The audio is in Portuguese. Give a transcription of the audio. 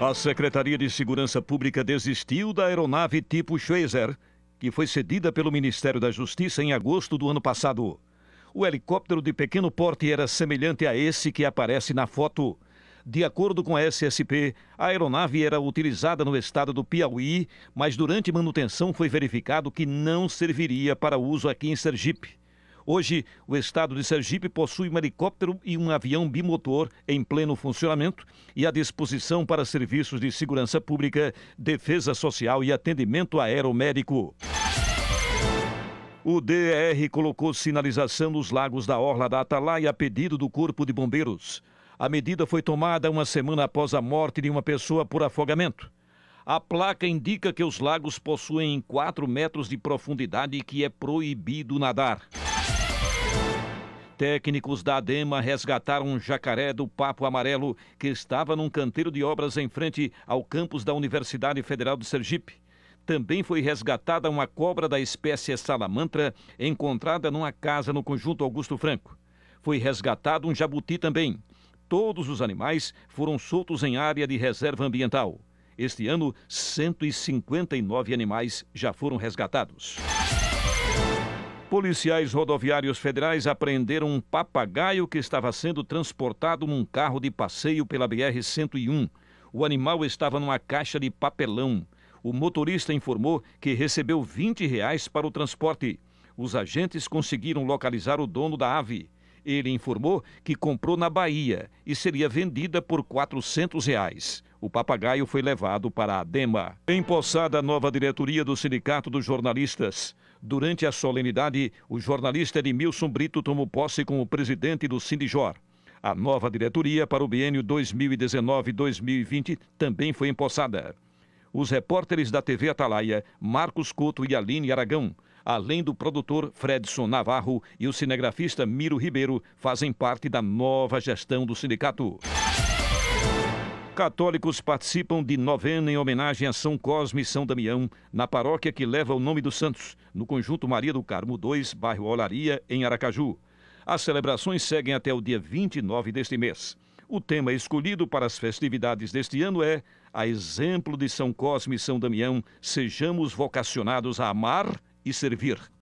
A Secretaria de Segurança Pública desistiu da aeronave tipo Schweizer, que foi cedida pelo Ministério da Justiça em agosto do ano passado. O helicóptero de pequeno porte era semelhante a esse que aparece na foto. De acordo com a SSP, a aeronave era utilizada no estado do Piauí, mas durante manutenção foi verificado que não serviria para uso aqui em Sergipe. Hoje, o estado de Sergipe possui um helicóptero e um avião bimotor em pleno funcionamento e à disposição para serviços de segurança pública, defesa social e atendimento aeromédico. O DR colocou sinalização nos lagos da Orla da Atalaia a pedido do Corpo de Bombeiros. A medida foi tomada uma semana após a morte de uma pessoa por afogamento. A placa indica que os lagos possuem 4 metros de profundidade e que é proibido nadar. Técnicos da ADEMA resgataram um jacaré do Papo Amarelo que estava num canteiro de obras em frente ao campus da Universidade Federal de Sergipe. Também foi resgatada uma cobra da espécie salamantra encontrada numa casa no conjunto Augusto Franco. Foi resgatado um jabuti também. Todos os animais foram soltos em área de reserva ambiental. Este ano, 159 animais já foram resgatados. Policiais rodoviários federais apreenderam um papagaio que estava sendo transportado num carro de passeio pela BR-101. O animal estava numa caixa de papelão. O motorista informou que recebeu 20 reais para o transporte. Os agentes conseguiram localizar o dono da ave. Ele informou que comprou na Bahia e seria vendida por 400 reais. O papagaio foi levado para a DEMA. Empossada a nova diretoria do Sindicato dos Jornalistas. Durante a solenidade, o jornalista Edmilson Brito tomou posse como presidente do Sindijor. A nova diretoria para o biênio 2019-2020 também foi empossada. Os repórteres da TV Atalaia, Marcos Couto e Aline Aragão, além do produtor Fredson Navarro e o cinegrafista Miro Ribeiro, fazem parte da nova gestão do sindicato. Católicos participam de novena em homenagem a São Cosme e São Damião, na paróquia que leva o nome dos santos, no conjunto Maria do Carmo II, bairro Olaria, em Aracaju. As celebrações seguem até o dia 29 deste mês. O tema escolhido para as festividades deste ano é A exemplo de São Cosme e São Damião, sejamos vocacionados a amar e servir.